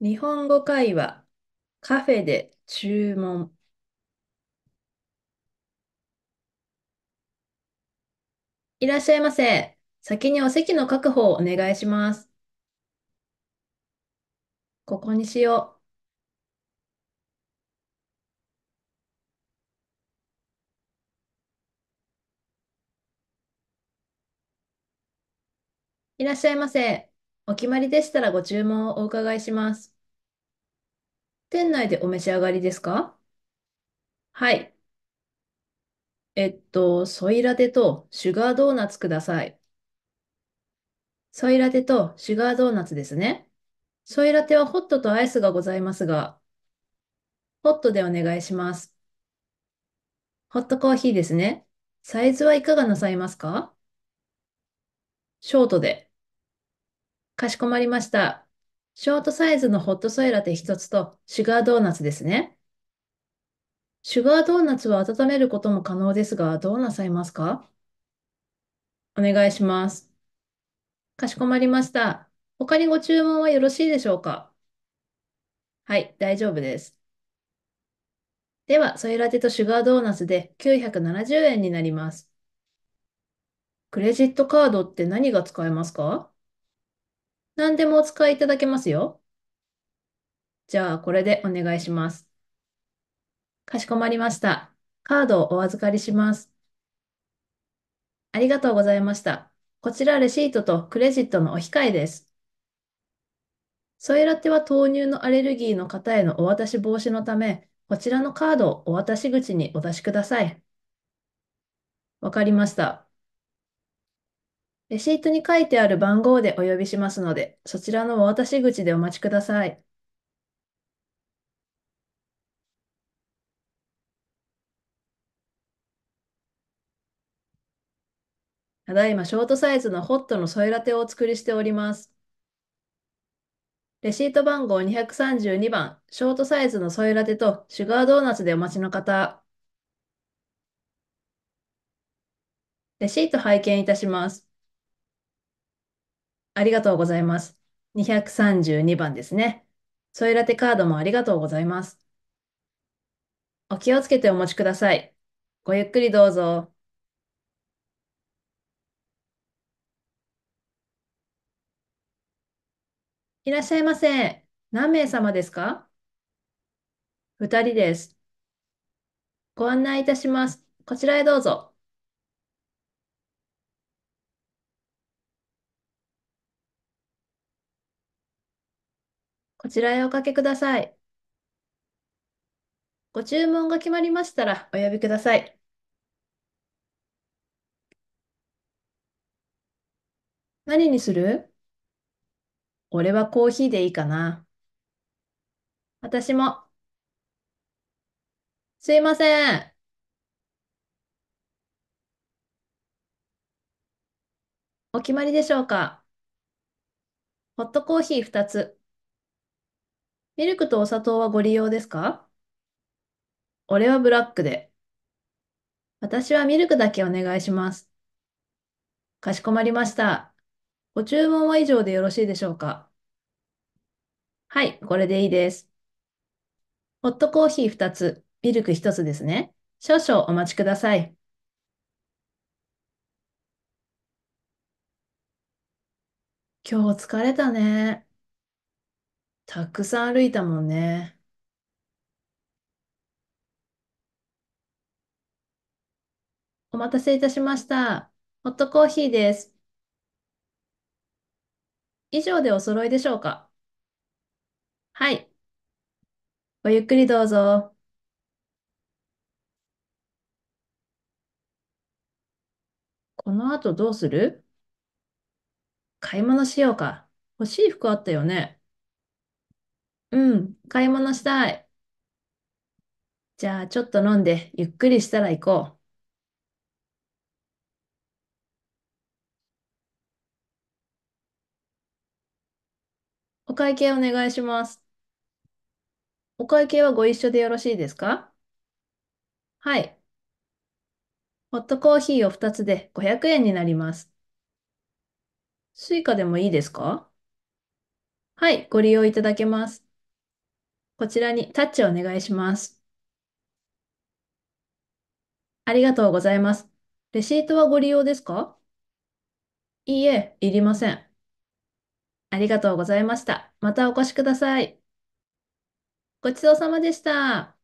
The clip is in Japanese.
日本語会話、カフェで注文。いらっしゃいませ。先にお席の確保をお願いします。ここにしよう。いらっしゃいませ。お決まりでしたらご注文をお伺いします。店内でお召し上がりですかはい。えっと、ソイラテとシュガードーナツください。ソイラテとシュガードーナツですね。ソイラテはホットとアイスがございますが、ホットでお願いします。ホットコーヒーですね。サイズはいかがなさいますかショートで。かしこまりました。ショートサイズのホットソイラテ1つとシュガードーナツですね。シュガードーナツは温めることも可能ですが、どうなさいますかお願いします。かしこまりました。他にご注文はよろしいでしょうかはい、大丈夫です。では、ソイラテとシュガードーナツで970円になります。クレジットカードって何が使えますか何でもお使いいただけますよ。じゃあ、これでお願いします。かしこまりました。カードをお預かりします。ありがとうございました。こちらレシートとクレジットのお控えです。ソイラテは豆乳のアレルギーの方へのお渡し防止のため、こちらのカードをお渡し口にお出しください。わかりました。レシートに書いてある番号でお呼びしますので、そちらのお渡し口でお待ちください。ただいまショートサイズのホットのソイラテをお作りしております。レシート番号232番、ショートサイズのソイラテとシュガードーナツでお待ちの方。レシート拝見いたします。ありがとうございます。232番ですね。ソイラテカードもありがとうございます。お気をつけてお持ちください。ごゆっくりどうぞ。いらっしゃいませ。何名様ですか ?2 人です。ご案内いたします。こちらへどうぞ。こちらへおかけください。ご注文が決まりましたらお呼びください。何にする俺はコーヒーでいいかな。私も。すいません。お決まりでしょうかホットコーヒー2つ。ミルクとお砂糖はご利用ですか俺はブラックで。私はミルクだけお願いします。かしこまりました。ご注文は以上でよろしいでしょうかはい、これでいいです。ホットコーヒー2つ、ミルク1つですね。少々お待ちください。今日疲れたね。たくさん歩いたもんね。お待たせいたしました。ホットコーヒーです。以上でお揃いでしょうかはい。ごゆっくりどうぞ。この後どうする買い物しようか。欲しい服あったよね。うん、買い物したい。じゃあ、ちょっと飲んで、ゆっくりしたら行こう。お会計お願いします。お会計はご一緒でよろしいですかはい。ホットコーヒーを2つで500円になります。スイカでもいいですかはい、ご利用いただけます。こちらにタッチをお願いします。ありがとうございます。レシートはご利用ですかいいえ、いりません。ありがとうございました。またお越しください。ごちそうさまでした。